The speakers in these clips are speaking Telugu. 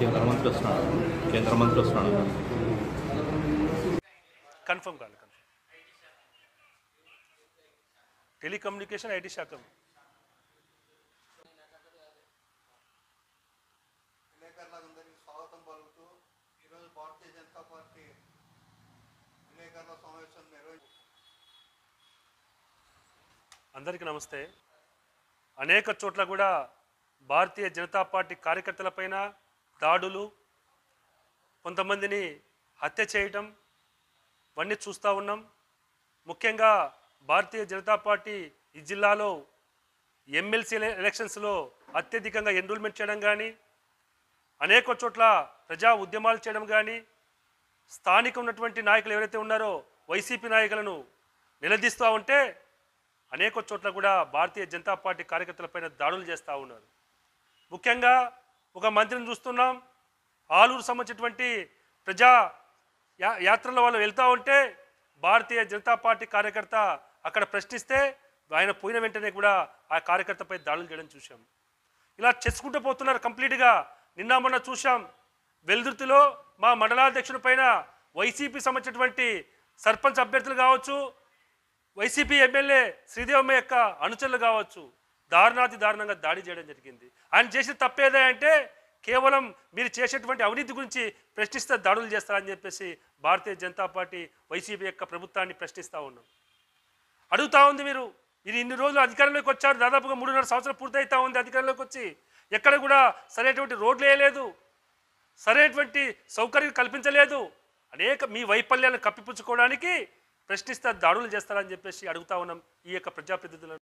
కేంద్ర మంత్రి వస్తున్నాడు కేంద్ర మంత్రి వస్తున్నాడు కన్ఫర్మ్ కాదు కన్ఫర్మ్ టెలికమ్యూనికేషన్ ఐటీ శాఖ అందరికీ నమస్తే అనేక చోట్ల కూడా భారతీయ జనతా పార్టీ కార్యకర్తలపైన దాడులు కొంతమందిని హత్య చేయటం ఇవన్నీ చూస్తూ ఉన్నాం ముఖ్యంగా భారతీయ జనతా పార్టీ ఈ జిల్లాలో ఎమ్మెల్సీ ఎలక్షన్స్లో అత్యధికంగా ఎన్రోల్మెంట్ చేయడం కానీ అనేక చోట్ల ప్రజా ఉద్యమాలు చేయడం కానీ స్థానిక ఉన్నటువంటి నాయకులు ఎవరైతే ఉన్నారో వైసీపీ నాయకులను నిలదీస్తూ ఉంటే అనేక చోట్ల కూడా భారతీయ జనతా పార్టీ కార్యకర్తలపైన దాడులు చేస్తూ ఉన్నారు ముఖ్యంగా ఒక మంత్రిని చూస్తున్నాం ఆలూరు సంబంధించినటువంటి ప్రజా యా యాత్రల వాళ్ళు వెళ్తూ ఉంటే భారతీయ జనతా పార్టీ కార్యకర్త అక్కడ ప్రశ్నిస్తే ఆయన పోయిన వెంటనే కూడా ఆ కార్యకర్తపై దాడులు చేయడం చూసాం ఇలా చేసుకుంటూ పోతున్నారు కంప్లీట్గా నిన్న మొన్న చూసాం వెల్దుర్తిలో మా మండలాధ్యక్షుడి పైన వైసీపీ సంబంధించినటువంటి సర్పంచ్ అభ్యర్థులు కావచ్చు వైసీపీ ఎమ్మెల్యే శ్రీదేవమ్మ యొక్క అనుచరులు కావచ్చు దారుణాతి దారుణంగా దాడి చేయడం జరిగింది ఆయన చేసిన తప్పేదే అంటే కేవలం మీరు చేసేటువంటి అవినీతి గురించి ప్రశ్నిస్తే దాడులు చేస్తారని చెప్పేసి భారతీయ జనతా పార్టీ వైసీపీ యొక్క ప్రభుత్వాన్ని ప్రశ్నిస్తూ ఉన్నాం అడుగుతూ ఉంది మీరు మీరు ఇన్ని రోజులు అధికారంలోకి వచ్చారు దాదాపుగా మూడున్నర సంవత్సరాలు పూర్తయితా ఉంది అధికారంలోకి వచ్చి ఎక్కడ కూడా సరైనటువంటి రోడ్లు వేయలేదు సరైనటువంటి సౌకర్యం కల్పించలేదు అనేక మీ వైఫల్యాలను కప్పిపుచ్చుకోవడానికి ప్రశ్నిస్తే దాడులు చేస్తారని చెప్పేసి అడుగుతా ఉన్నాం ఈ యొక్క ప్రజాప్రతినిధులను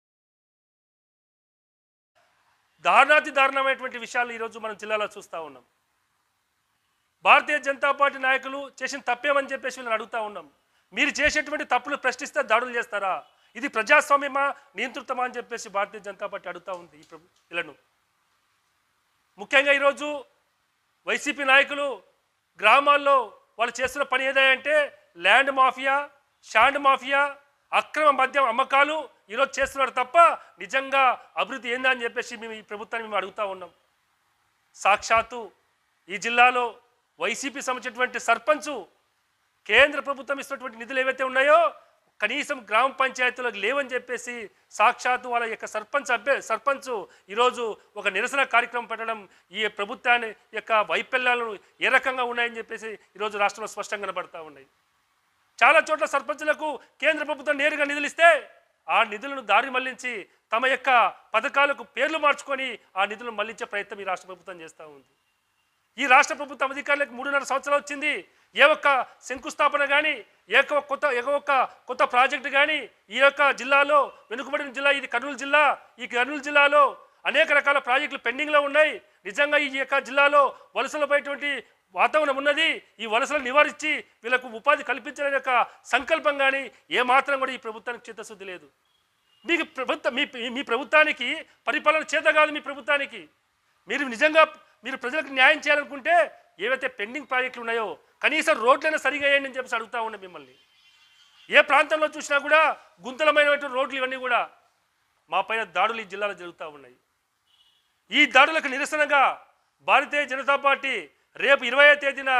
దారుణాతి దారుణమైనటువంటి విషయాలు ఈరోజు మనం జిల్లాలో చూస్తూ ఉన్నాం భారతీయ జనతా పార్టీ నాయకులు చేసిన తప్పేమని చెప్పేసి వీళ్ళని అడుగుతా ఉన్నాం మీరు చేసేటువంటి తప్పులు ప్రశ్నిస్తే దాడులు చేస్తారా ఇది ప్రజాస్వామ్యమా నియంతృత్వమా అని చెప్పేసి భారతీయ జనతా పార్టీ అడుగుతూ ఉంది ఈ ప్రభు ముఖ్యంగా ఈరోజు వైసీపీ నాయకులు గ్రామాల్లో వాళ్ళు చేస్తున్న పని ఏదంటే ల్యాండ్ మాఫియా షాండ్ మాఫియా అక్రమ మద్యం అమ్మకాలు ఈరోజు చేస్తున్నారు తప్ప నిజంగా అభివృద్ధి ఏందా అని చెప్పేసి మేము ఈ ప్రభుత్వాన్ని మేము అడుగుతూ ఉన్నాం సాక్షాత్తు ఈ జిల్లాలో వైసీపీ సంబంధించినటువంటి సర్పంచు కేంద్ర ప్రభుత్వం ఇస్తున్నటువంటి నిధులు ఏవైతే ఉన్నాయో కనీసం గ్రామ పంచాయతీలకు లేవని చెప్పేసి సాక్షాత్తు వాళ్ళ యొక్క సర్పంచ్ అభ్య సర్పంచ్ ఈరోజు ఒక నిరసన కార్యక్రమం పెట్టడం ఈ ప్రభుత్వాన్ని యొక్క వైఫల్యాలను ఏ రకంగా ఉన్నాయని చెప్పేసి ఈరోజు రాష్ట్రంలో స్పష్టంగా కనబడతా ఉన్నాయి చాలా చోట్ల సర్పంచులకు కేంద్ర ప్రభుత్వం నేరుగా నిధులు ఇస్తే ఆ నిధులను దారి మళ్లించి తమ యొక్క పథకాలకు పేర్లు మార్చుకొని ఆ నిధులను మళ్లించే ప్రయత్నం ఈ రాష్ట్ర ప్రభుత్వం చేస్తూ ఉంది ఈ రాష్ట్ర ప్రభుత్వం అధికారులకు మూడున్నర సంవత్సరాలు వచ్చింది ఏ ఒక్క శంకుస్థాపన కానీ ఏ కొత్త ఏ ఒక్క కొత్త ప్రాజెక్టు కానీ ఈ యొక్క జిల్లాలో వెనుకబడిన జిల్లా ఇది కర్నూలు జిల్లా ఈ కర్నూలు జిల్లాలో అనేక రకాల ప్రాజెక్టులు పెండింగ్లో ఉన్నాయి నిజంగా ఈ యొక్క జిల్లాలో వలసలపైటువంటి వాతావరణం ఉన్నది ఈ వలసలు నివారించి వీళ్ళకు ఉపాధి కల్పించడం యొక్క సంకల్పం కానీ ఏమాత్రం కూడా ఈ ప్రభుత్వానికి చిత్తశుద్ధి లేదు మీకు ప్రభుత్వ మీ మీ ప్రభుత్వానికి పరిపాలన చేత కాదు మీ ప్రభుత్వానికి మీరు నిజంగా మీరు ప్రజలకు న్యాయం చేయాలనుకుంటే ఏవైతే పెండింగ్ ప్రాజెక్టులు ఉన్నాయో కనీసం రోడ్లైనా సరిగా అని చెప్పేసి అడుగుతూ ఉన్నా మిమ్మల్ని ఏ ప్రాంతంలో చూసినా కూడా గుంతలమైనటువంటి రోడ్లు ఇవన్నీ కూడా మా పైన దాడులు ఈ జిల్లాలో జరుగుతూ ఉన్నాయి ఈ దాడులకు నిరసనగా భారతీయ జనతా పార్టీ రేపు ఇరవై తేదీన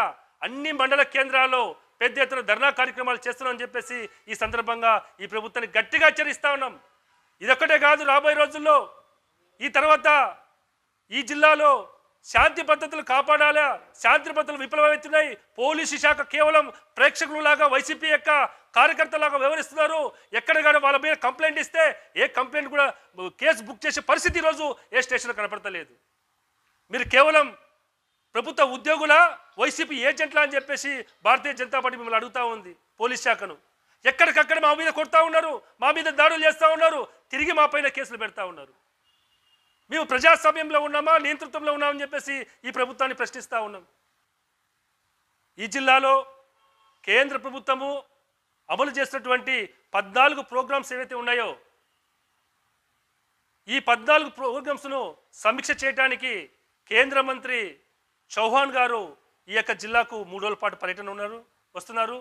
అన్ని మండల కేంద్రాల్లో పెద్ద ఎత్తున ధర్నా కార్యక్రమాలు చేస్తున్నామని చెప్పేసి ఈ సందర్భంగా ఈ ప్రభుత్వాన్ని గట్టిగా హెచ్చరిస్తా ఉన్నాం ఇదొక్కటే కాదు రాబోయే రోజుల్లో ఈ తర్వాత ఈ జిల్లాలో శాంతి పద్ధతులు కాపాడాలా శాంతి పద్ధతులు విఫలమవుతున్నాయి పోలీసు శాఖ కేవలం ప్రేక్షకులలాగా వైసీపీ యొక్క కార్యకర్తలాగా వ్యవహరిస్తున్నారు ఎక్కడ కానీ వాళ్ళ మీద కంప్లైంట్ ఇస్తే ఏ కంప్లైంట్ కూడా కేసు బుక్ చేసే పరిస్థితి ఈరోజు ఏ స్టేషన్లో కనపడతలేదు మీరు కేవలం ప్రభుత్వ ఉద్యోగుల వైసీపీ ఏజెంట్లా అని చెప్పేసి భారతీయ జనతా పార్టీ మిమ్మల్ని అడుగుతూ ఉంది పోలీస్ శాఖను ఎక్కడికక్కడ మా మీద కొడతా ఉన్నారు మా మీద దాడులు చేస్తూ ఉన్నారు తిరిగి మా కేసులు పెడతా ఉన్నారు మేము ప్రజాస్వామ్యంలో ఉన్నామా నియంతృత్వంలో ఉన్నామని చెప్పేసి ఈ ప్రభుత్వాన్ని ప్రశ్నిస్తూ ఉన్నాం ఈ జిల్లాలో కేంద్ర ప్రభుత్వము అమలు చేసినటువంటి పద్నాలుగు ప్రోగ్రామ్స్ ఏవైతే ఉన్నాయో ఈ పద్నాలుగు ప్రోగ్రామ్స్ను సమీక్ష చేయడానికి కేంద్ర మంత్రి చౌహాన్ గారు ఈ యొక్క జిల్లాకు మూడు రోజుల పాటు పర్యటన ఉన్నారు వస్తున్నారు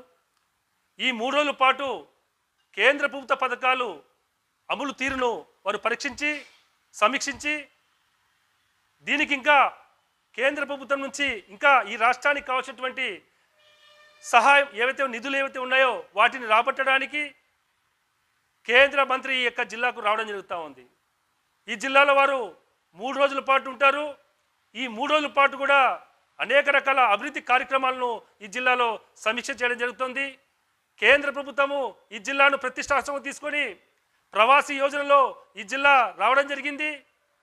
ఈ మూడు రోజుల పాటు కేంద్ర ప్రభుత్వ పథకాలు అమలు తీరును వారు పరీక్షించి సమీక్షించి దీనికి ఇంకా కేంద్ర ప్రభుత్వం నుంచి ఇంకా ఈ రాష్ట్రానికి కావాల్సినటువంటి సహాయం ఏవైతే నిధులు ఏవైతే ఉన్నాయో వాటిని రాబట్టడానికి కేంద్ర మంత్రి ఈ యొక్క జిల్లాకు రావడం జరుగుతూ ఉంది ఈ జిల్లాలో వారు మూడు రోజుల పాటు ఉంటారు ఈ మూడు రోజుల పాటు కూడా అనేక రకాల అభివృద్ధి కార్యక్రమాలను ఈ జిల్లాలో సమీక్ష చేయడం జరుగుతుంది కేంద్ర ప్రభుత్వము ఈ జిల్లాను ప్రతిష్టాశ్రమం తీసుకొని ప్రవాసీ యోజనలో ఈ జిల్లా రావడం జరిగింది